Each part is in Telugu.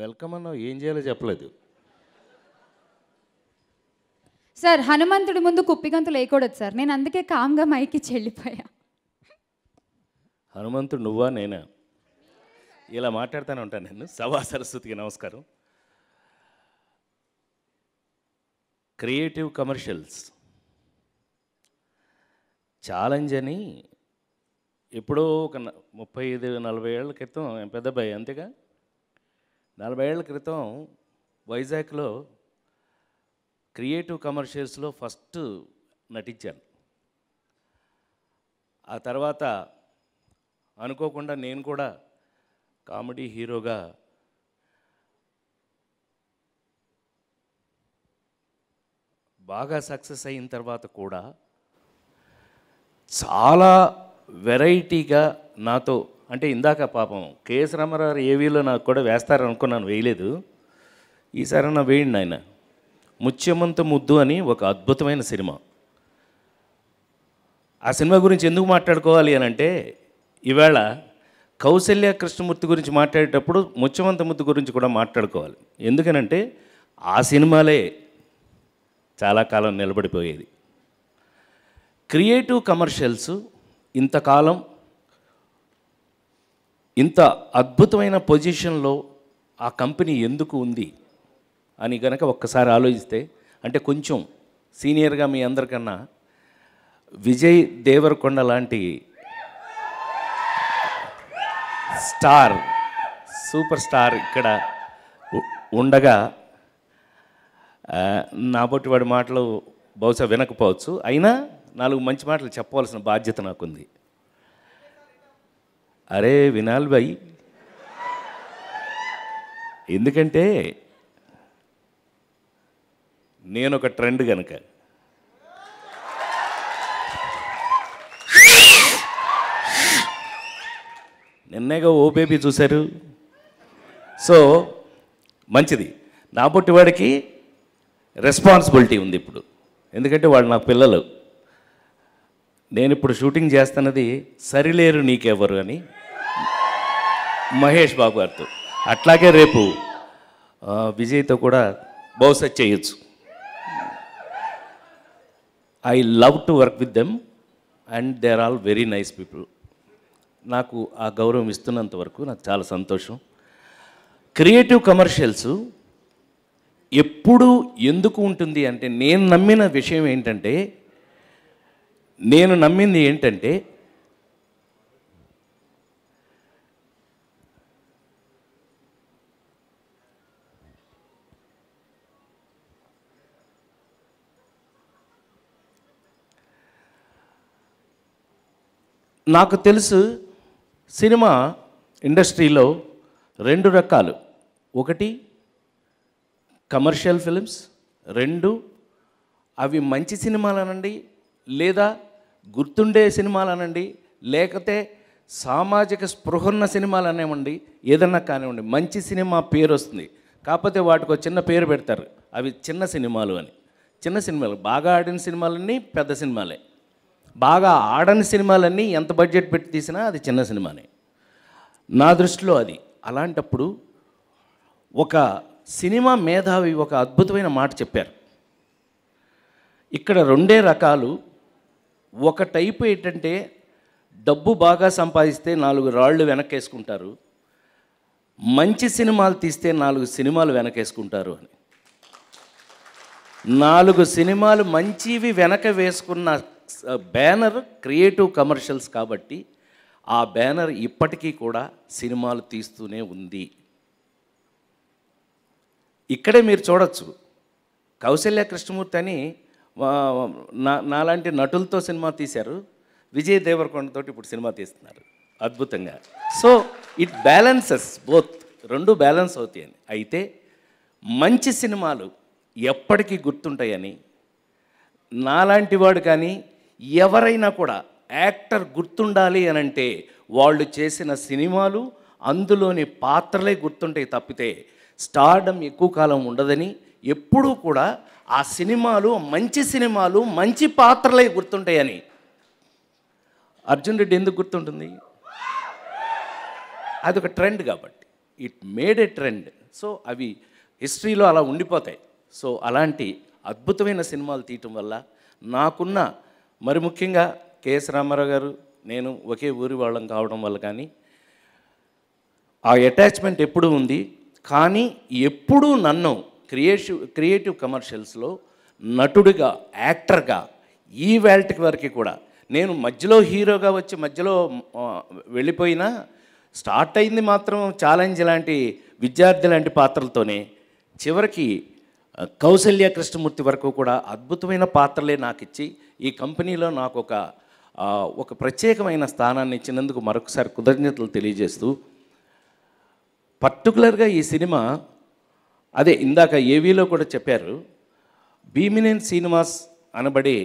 వెల్కమ్ అన్న ఏం చేయాలో చెప్పలేదు సార్ హనుమంతుడి ముందు కుప్పిగంతు వేయకూడదు సార్ నేను అందుకే కామ్గా మైకి చెల్లిపోయా హనుమంతుడు నువ్వా నేనా ఇలా మాట్లాడుతూనే ఉంటాను నేను సభా సరస్వతికి నమస్కారం క్రియేటివ్ కమర్షియల్స్ ఛాలెంజ్ అని ఎప్పుడో ఒక ముప్పై ఐదు నలభై ఏళ్ళ క్రితం పెద్దబ్బాయి అంతేగా నలభై ఏళ్ళ క్రితం వైజాగ్లో క్రియేటివ్ కమర్షియల్స్లో ఫస్ట్ నటించాను ఆ తర్వాత అనుకోకుండా నేను కూడా కామెడీ హీరోగా బాగా సక్సెస్ అయిన తర్వాత కూడా చాలా వెరైటీగా నాతో అంటే ఇందాక పాపం కేఎస్ రామారావు ఏవీలో నాకు కూడా వేస్తారనుకున్నాను వేయలేదు ఈసారి నా వేయండి ఆయన ముత్యమంత ముద్దు అని ఒక అద్భుతమైన సినిమా ఆ సినిమా గురించి ఎందుకు మాట్లాడుకోవాలి అని అంటే ఈవేళ కౌశల్య కృష్ణమూర్తి గురించి మాట్లాడేటప్పుడు ముత్యమంత ముద్దు గురించి కూడా మాట్లాడుకోవాలి ఎందుకనంటే ఆ సినిమాలే చాలా కాలం నిలబడిపోయేది క్రియేటివ్ కమర్షియల్స్ ఇంతకాలం ఇంత అద్భుతమైన పొజిషన్లో ఆ కంపెనీ ఎందుకు ఉంది అని కనుక ఒక్కసారి ఆలోచిస్తే అంటే కొంచెం సీనియర్గా మీ అందరికన్నా విజయ్ దేవరకొండ లాంటి స్టార్ సూపర్ స్టార్ ఇక్కడ ఉండగా నా వాడి మాటలు బహుశా వినకపోవచ్చు అయినా నాలుగు మంచి మాటలు చెప్పవలసిన బాధ్యత నాకుంది అరే వినాలి బాయ్ ఎందుకంటే నేను ఒక ట్రెండ్ కనుక నిన్నేగా ఓ చూశారు సో మంచిది నా పుట్టివాడికి రెస్పాన్సిబిలిటీ ఉంది ఇప్పుడు ఎందుకంటే వాళ్ళు నా పిల్లలు నేను ఇప్పుడు షూటింగ్ చేస్తున్నది సరిలేరు నీకెవరు అని మహేష్ బాబు గారితో అట్లాగే రేపు విజయ్తో కూడా బహుశా చేయొచ్చు I love to work with them and they are all very nice people నాకు ఆ గౌరవం ఇస్తున్నంత వరకు నాకు చాలా సంతోషం క్రియేటివ్ కమర్షియల్స్ ఎప్పుడు ఎందుకు ఉంటుంది అంటే నేను నమ్మిన విషయం ఏంటంటే నేను నమ్మింది ఏంటంటే నాకు తెలుసు సినిమా ఇండస్ట్రీలో రెండు రకాలు ఒకటి కమర్షియల్ ఫిలిమ్స్ రెండు అవి మంచి సినిమాలనండి లేదా గుర్తుండే సినిమాలు అనండి లేకపోతే సామాజిక స్పృహన్న సినిమాలు అనేవండి ఏదన్నా కానివ్వండి మంచి సినిమా పేరు వస్తుంది కాకపోతే వాటికి ఒక చిన్న పేరు పెడతారు అవి చిన్న సినిమాలు అని చిన్న సినిమాలు బాగా ఆడిన సినిమాలన్నీ పెద్ద సినిమాలే బాగా ఆడని సినిమాలన్నీ ఎంత బడ్జెట్ పెట్టి తీసినా అది చిన్న సినిమానే నా దృష్టిలో అది అలాంటప్పుడు ఒక సినిమా మేధావి ఒక అద్భుతమైన మాట చెప్పారు ఇక్కడ రెండే రకాలు ఒక టైపు ఏంటంటే డబ్బు బాగా సంపాదిస్తే నాలుగు రాళ్ళు వెనక్కేసుకుంటారు మంచి సినిమాలు తీస్తే నాలుగు సినిమాలు వెనకేసుకుంటారు అని నాలుగు సినిమాలు మంచివి వెనక వేసుకున్న బ్యానర్ క్రియేటివ్ కమర్షియల్స్ కాబట్టి ఆ బ్యానర్ ఇప్పటికీ కూడా సినిమాలు తీస్తూనే ఉంది ఇక్కడే మీరు చూడొచ్చు కౌశల్య కృష్ణమూర్తి అని నా నాలాంటి నటులతో సినిమా తీశారు విజయ్ దేవరకొండతో ఇప్పుడు సినిమా తీస్తున్నారు అద్భుతంగా సో ఇట్ బ్యాలెన్సెస్ బోత్ రెండు బ్యాలెన్స్ అవుతాయని అయితే మంచి సినిమాలు ఎప్పటికీ గుర్తుంటాయని నాలాంటి వాడు కానీ ఎవరైనా కూడా యాక్టర్ గుర్తుండాలి అని అంటే వాళ్ళు చేసిన సినిమాలు అందులోని పాత్రలే గుర్తుంటాయి తప్పితే స్టార్డమ్ ఎక్కువ కాలం ఉండదని ఎప్పుడూ కూడా ఆ సినిమాలు మంచి సినిమాలు మంచి పాత్రలే గుర్తుంటాయని అర్జున్ రెడ్డి ఎందుకు గుర్తుంటుంది అదొక ట్రెండ్ కాబట్టి it made a trend so అవి హిస్టరీలో అలా ఉండిపోతాయి సో అలాంటి అద్భుతమైన సినిమాలు తీయటం వల్ల నాకున్న మరి ముఖ్యంగా కెఎస్ రామారావు గారు నేను ఒకే ఊరి వాళ్ళం కావడం వల్ల కానీ ఆ అటాచ్మెంట్ ఎప్పుడూ ఉంది కానీ ఎప్పుడూ నన్ను క్రియేటివ్ క్రియేటివ్ కమర్షియల్స్లో నటుడిగా యాక్టర్గా ఈ వేల్ట్కి వరకు కూడా నేను మధ్యలో హీరోగా వచ్చి మధ్యలో వెళ్ళిపోయినా స్టార్ట్ అయింది మాత్రం ఛాలెంజ్ లాంటి విద్యార్థి లాంటి పాత్రలతోనే చివరికి కౌశల్య కృష్ణమూర్తి వరకు కూడా అద్భుతమైన పాత్రలే నాకు ఇచ్చి ఈ కంపెనీలో నాకు ఒక ఒక ప్రత్యేకమైన స్థానాన్ని ఇచ్చినందుకు మరొకసారి కృతజ్ఞతలు తెలియజేస్తూ పర్టికులర్గా ఈ సినిమా అదే ఇందాక ఏవీలో కూడా చెప్పారు భీమినేన్ శ్రీనివాస్ అనబడే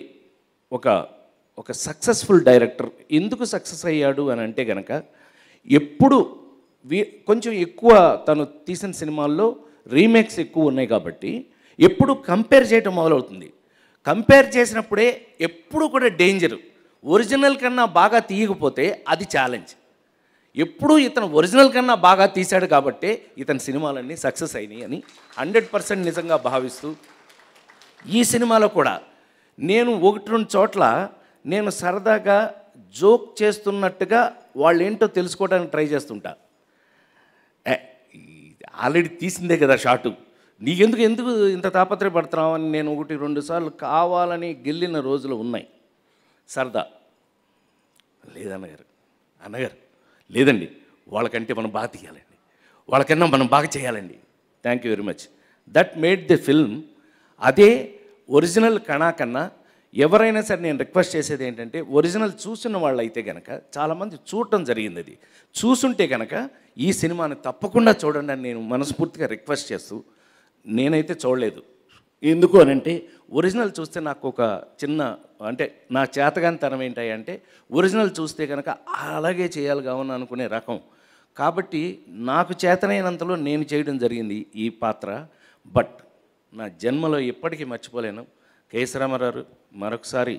ఒక ఒక సక్సెస్ఫుల్ డైరెక్టర్ ఎందుకు సక్సెస్ అయ్యాడు అని అంటే గనక ఎప్పుడు కొంచెం ఎక్కువ తను తీసిన సినిమాల్లో రీమేక్స్ ఎక్కువ ఉన్నాయి కాబట్టి ఎప్పుడు కంపేర్ చేయటం మొదలవుతుంది కంపేర్ చేసినప్పుడే ఎప్పుడు కూడా డేంజరు ఒరిజినల్ కన్నా బాగా తీయకపోతే అది ఛాలెంజ్ ఎప్పుడూ ఇతను ఒరిజినల్ కన్నా బాగా తీశాడు కాబట్టి ఇతని సినిమాలన్నీ సక్సెస్ అయినాయి అని హండ్రెడ్ పర్సెంట్ నిజంగా భావిస్తూ ఈ సినిమాలో కూడా నేను ఒకటి రెండు చోట్ల నేను సరదాగా జోక్ చేస్తున్నట్టుగా వాళ్ళు ఏంటో తెలుసుకోవడానికి ట్రై చేస్తుంటా ఆల్రెడీ తీసిందే కదా షాటు నీకెందుకు ఎందుకు ఇంత తాపత్రయపడుతున్నావు అని నేను ఒకటి రెండు సార్లు కావాలని గెలిన రోజులు ఉన్నాయి సరదా లేదన్నగారు అన్నగారు లేదండి వాళ్ళకంటే మనం బాగా తీయాలండి వాళ్ళకన్నా మనం బాగా చేయాలండి thank you very much that made the film అదే ఒరిజినల్ కణా కన్నా ఎవరైనా సరే నేను రిక్వెస్ట్ చేసేది ఏంటంటే ఒరిజినల్ చూసిన వాళ్ళు అయితే కనుక చాలామంది చూడటం జరిగింది అది చూసుంటే కనుక ఈ సినిమాని తప్పకుండా చూడండి అని నేను మనస్ఫూర్తిగా రిక్వెస్ట్ చేస్తూ నేనైతే చూడలేదు ఎందుకు అని అంటే ఒరిజినల్ చూస్తే నాకు ఒక చిన్న అంటే నా చేతగాని తనం ఏంటి అంటే ఒరిజినల్ చూస్తే కనుక అలాగే చేయాలి కావని అనుకునే రకం కాబట్టి నాకు చేతనైనంతలో నేను చేయడం జరిగింది ఈ పాత్ర బట్ నా జన్మలో ఎప్పటికీ మర్చిపోలేను కేసరామరారు మరొకసారి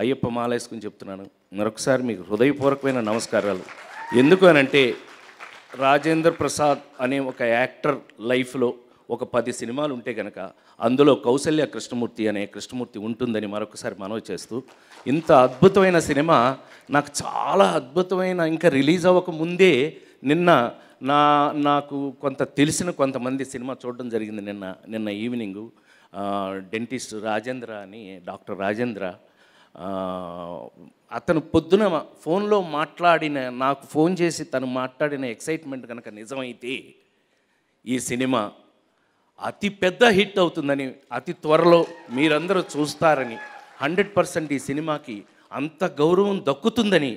అయ్యప్ప మాలేసుకుని చెప్తున్నాను మరొకసారి మీకు హృదయపూర్వకమైన నమస్కారాలు ఎందుకు అనంటే రాజేంద్ర ప్రసాద్ అనే ఒక యాక్టర్ లైఫ్లో ఒక పది సినిమాలు ఉంటే కనుక అందులో కౌసల్య కృష్ణమూర్తి అనే కృష్ణమూర్తి ఉంటుందని మరొకసారి మనవి చేస్తూ ఇంత అద్భుతమైన సినిమా నాకు చాలా అద్భుతమైన ఇంకా రిలీజ్ అవ్వక ముందే నిన్న నా నాకు కొంత తెలిసిన కొంతమంది సినిమా చూడడం జరిగింది నిన్న నిన్న ఈవినింగ్ డెంటిస్ట్ రాజేంద్ర అని డాక్టర్ రాజేంద్ర అతను పొద్దున ఫోన్లో మాట్లాడిన నాకు ఫోన్ చేసి తను మాట్లాడిన ఎక్సైట్మెంట్ కనుక నిజమైతే ఈ సినిమా అతి పెద్ద హిట్ అవుతుందని అతి త్వరలో మీరందరూ చూస్తారని హండ్రెడ్ పర్సెంట్ ఈ సినిమాకి అంత గౌరవం దక్కుతుందని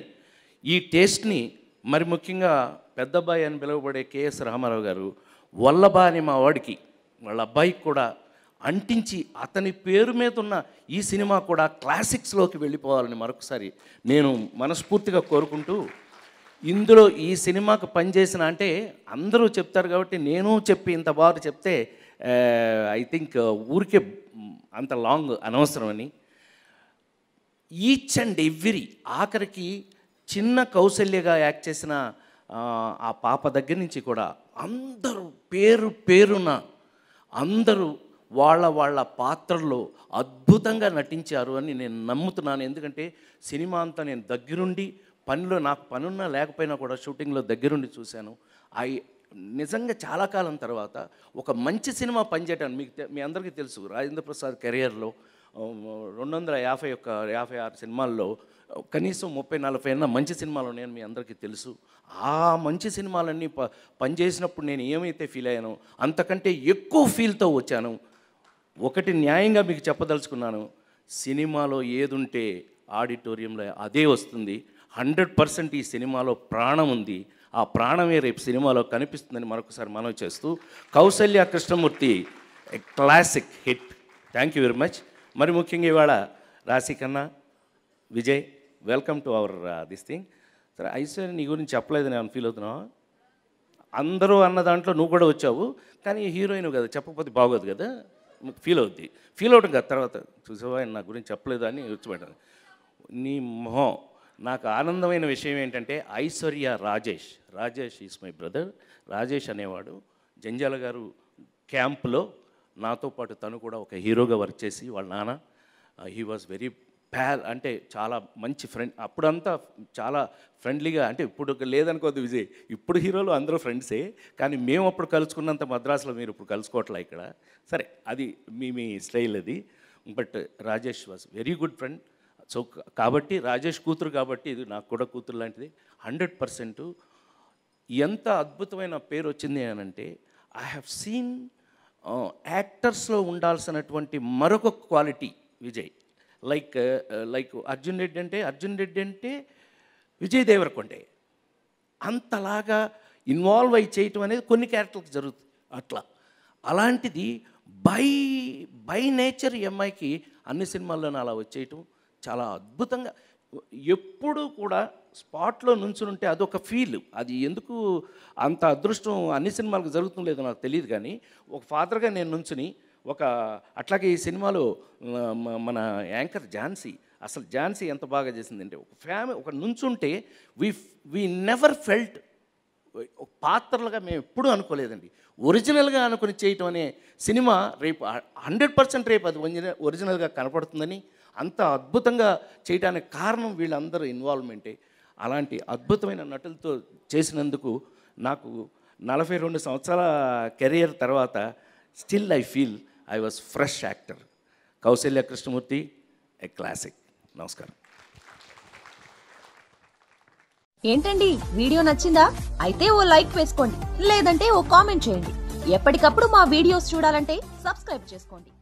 ఈ టేస్ట్ని మరి ముఖ్యంగా పెద్దబ్బాయి అని పిలువబడే కేఎస్ రామారావు గారు వల్లభా అని మా వాడికి వాళ్ళ అబ్బాయికి కూడా అంటించి అతని పేరు మీద ఉన్న ఈ సినిమా కూడా క్లాసిక్స్లోకి వెళ్ళిపోవాలని మరొకసారి నేను మనస్ఫూర్తిగా కోరుకుంటూ ఇందులో ఈ సినిమాకు పనిచేసిన అంటే అందరూ చెప్తారు కాబట్టి నేను చెప్పి ఇంత బాగా చెప్తే ఐ uh, థింక్ uh, ఊరికే అంత లాంగ్ అనవసరమని ఈచ్ అండ్ ఎవ్రీ ఆఖరికి చిన్న కౌశల్యగా యాక్ట్ చేసిన ఆ పాప దగ్గర నుంచి కూడా అందరూ పేరు పేరున అందరూ వాళ్ళ వాళ్ళ పాత్రల్లో అద్భుతంగా నటించారు అని నేను నమ్ముతున్నాను ఎందుకంటే సినిమా అంతా నేను దగ్గరుండి పనిలో నాకు పనున్నా లేకపోయినా కూడా షూటింగ్లో దగ్గరుండి చూశాను ఐ నిజంగా చాలా కాలం తర్వాత ఒక మంచి సినిమా పనిచేయటాన్ని మీకు మీ అందరికీ తెలుసు రాజేంద్ర ప్రసాద్ కెరియర్లో రెండు వందల యాభై ఒక్క యాభై ఆరు సినిమాల్లో కనీసం ముప్పై నలభై అన్న మంచి సినిమాలు ఉన్నాయని మీ అందరికీ తెలుసు ఆ మంచి సినిమాలన్నీ ప పనిచేసినప్పుడు నేను ఏమైతే ఫీల్ అయ్యానో అంతకంటే ఎక్కువ ఫీల్తో వచ్చాను ఒకటి న్యాయంగా మీకు చెప్పదలుచుకున్నాను సినిమాలో ఏదుంటే ఆడిటోరియంలో అదే వస్తుంది హండ్రెడ్ పర్సెంట్ ఈ సినిమాలో ప్రాణం ఉంది ఆ ప్రాణమే రేపు సినిమాలో కనిపిస్తుందని మరొకసారి మనం చేస్తూ Kousalya Krishnamurthy classic hit thank you very much మరి ముఖ్యంగా ఇవాళ Raashi Khanna Vijay welcome to our this thing సరే ఐశ్వర్య నీ గురించి చెప్పలేదు నేను ఫీల్ అవుతున్నావు అందరూ అన్న దాంట్లో నువ్వు కూడా వచ్చావు కానీ హీరోయిన్ కదా చెప్పకపోతే బాగోదు కదా ఫీల్ అవుద్ది ఫీల్ అవడం కదా తర్వాత చూసావా నా గురించి చెప్పలేదు అని వచ్చి నీ మొహం నాకు ఆనందమైన విషయం ఏంటంటే Aishwarya Rajesh Rajesh is my brother Rajesh అనేవాడు జంజాల గారు క్యాంప్లో నాతో పాటు తను కూడా ఒక హీరోగా వర్క్ చేసి వాళ్ళ నాన్న హీ వాజ్ వెరీ ప్యాల్ అంటే చాలా మంచి ఫ్రెండ్ అప్పుడంతా చాలా ఫ్రెండ్లీగా అంటే ఇప్పుడు లేదనుకోదు విజయ్ ఇప్పుడు హీరోలు అందరూ ఫ్రెండ్సే కానీ మేము అప్పుడు కలుసుకున్నంత మద్రాసులో మీరు ఇప్పుడు కలుసుకోవట్లే ఇక్కడ సరే అది మీ మీ స్టైల్ అది but Rajesh was very good friend so కాబట్టి రాజేష్ కూతురు కాబట్టి ఇది నాకు కూడా కూతురు లాంటిది హండ్రెడ్ పర్సెంట్ ఎంత అద్భుతమైన పేరు వచ్చింది అని అంటే ఐ హ్యావ్ సీన్ యాక్టర్స్లో ఉండాల్సినటువంటి మరొక quality Vijay like like Arjun Reddy అంటే అర్జున్ రెడ్డి అంటే విజయ్ దేవరకొండే అంతలాగా ఇన్వాల్వ్ అయి చేయటం అనేది కొన్ని క్యారెక్టర్లకు జరుగుతుంది అట్లా అలాంటిది బై బై నేచర్ అమ్మాయికి అన్ని సినిమాల్లోనూ అలా వచ్చేయటం చాలా అద్భుతంగా ఎప్పుడూ కూడా స్పాట్లో ఉంటే అదొక ఫీల్ అది ఎందుకు అంత అదృష్టం అన్ని సినిమాలకు జరుగుతుంది లేదో నాకు తెలియదు కానీ ఒక ఫాదర్గా నేను నుంచుని ఒక అట్లాగే ఈ సినిమాలో మన యాంకర్ ఝాన్సీ అసలు ఝాన్సీ ఎంత బాగా చేసిందంటే ఒక ఫ్యామిలీ ఒక నుంచుంటే వీ వీ నెవర్ ఫెల్ట్ పాత్రలుగా మేము ఎప్పుడూ అనుకోలేదండి ఒరిజినల్గా అనుకుని చేయటం అనే సినిమా రేపు హండ్రెడ్ పర్సెంట్ రేపు అది ఒరిజినల్గా కనపడుతుందని అంత అద్భుతంగా చేయడానికి కారణం వీళ్ళందరూ ఇన్వాల్వ్మెంటే అలాంటి అద్భుతమైన నటులతో చేసినందుకు నాకు నలభై రెండు సంవత్సరాల కెరియర్ తర్వాత still I feel I was fresh actor Kousalya Krishnamurthy a classic నమస్కారం ఏంటండి వీడియో నచ్చిందా అయితే ఓ లైక్ వేసుకోండి లేదంటే ఓ కామెంట్ చేయండి ఎప్పటికప్పుడు మా వీడియోస్ చూడాలంటే సబ్స్క్రైబ్ చేసుకోండి